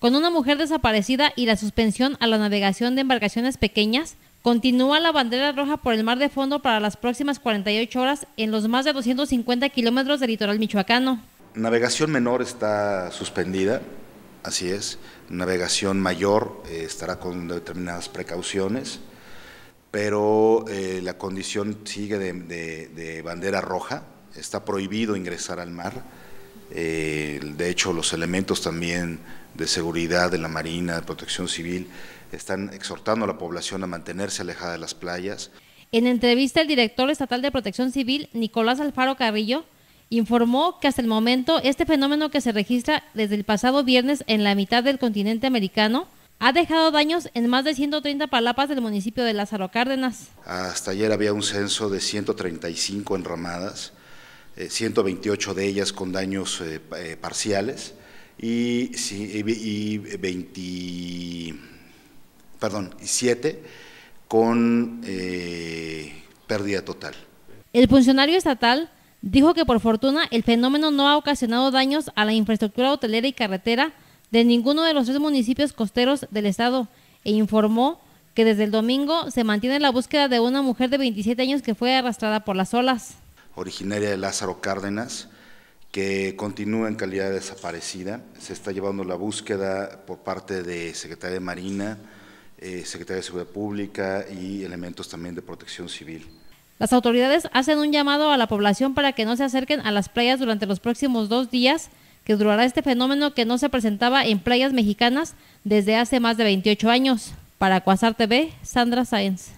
Con una mujer desaparecida y la suspensión a la navegación de embarcaciones pequeñas, continúa la bandera roja por el mar de fondo para las próximas 48 horas en los más de 250 kilómetros del litoral michoacano. Navegación menor está suspendida, así es. Navegación mayor eh, estará con determinadas precauciones, pero eh, la condición sigue de, bandera roja. Está prohibido ingresar al mar. Eh, de hecho, los elementos también de seguridad, de la Marina, de protección civil, están exhortando a la población a mantenerse alejada de las playas. En entrevista, el director estatal de protección civil, Nicolás Alfaro Carrillo, informó que hasta el momento este fenómeno que se registra desde el pasado viernes en la mitad del continente americano ha dejado daños en más de 130 palapas del municipio de Lázaro Cárdenas. Hasta ayer había un censo de 135 enramadas, 128 eh, de ellas con daños eh, eh, parciales y, sí, con eh, pérdida total. El funcionario estatal dijo que por fortuna el fenómeno no ha ocasionado daños a la infraestructura hotelera y carretera de ninguno de los tres municipios costeros del estado e informó que desde el domingo se mantiene la búsqueda de una mujer de 27 años que fue arrastrada por las olas. Originaria de Lázaro Cárdenas, que continúa en calidad desaparecida. Se está llevando la búsqueda por parte de Secretaría de Marina, Secretaria eh, Secretaría de Seguridad Pública y elementos también de protección civil. Las autoridades hacen un llamado a la población para que no se acerquen a las playas durante los próximos dos días, que durará este fenómeno que no se presentaba en playas mexicanas desde hace más de 28 años. Para Cuasar TV, Sandra Sáenz.